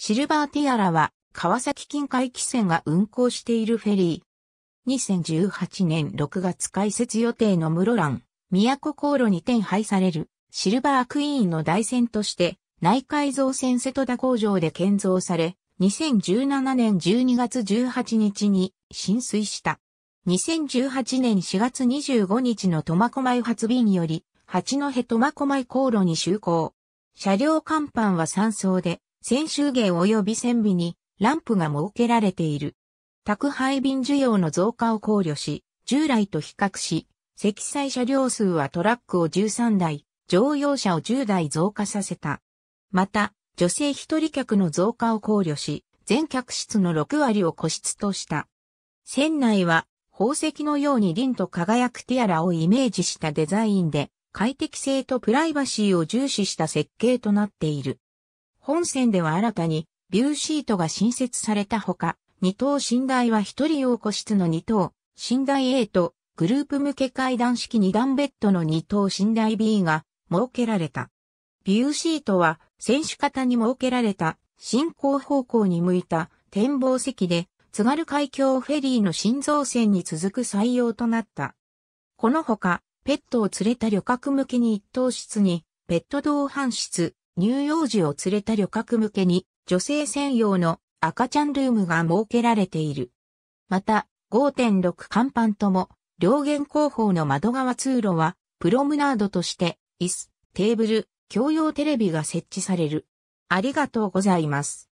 シルバーティアラは川崎近海汽船が運航しているフェリー。2018年6月開設予定の室蘭、都航路に転廃されるシルバークイーンの台船として内海造船瀬戸田工場で建造され、2017年12月18日に浸水した。2018年4月25日の苫小牧発便により、八戸苫小牧航路に就航。車両甲板は3層で、先週芸及び船尾にランプが設けられている。宅配便需要の増加を考慮し、従来と比較し、積載車両数はトラックを13台、乗用車を10台増加させた。また、女性一人客の増加を考慮し、全客室の6割を個室とした。船内は宝石のように凛と輝くティアラをイメージしたデザインで、快適性とプライバシーを重視した設計となっている。本線では新たにビューシートが新設されたほか、二等寝台は一人用個室の二等、寝台 A とグループ向け階段式二段ベッドの二等寝台 B が設けられた。ビューシートは選手型に設けられた進行方向に向いた展望席で津軽海峡フェリーの新造船に続く採用となった。このほか、ペットを連れた旅客向けに一等室に、ペット同伴室、乳幼児を連れた旅客向けに女性専用の赤ちゃんルームが設けられている。また、5.6甲板とも、両舷後方の窓側通路は、プロムナードとして、椅子、テーブル、共用テレビが設置される。ありがとうございます。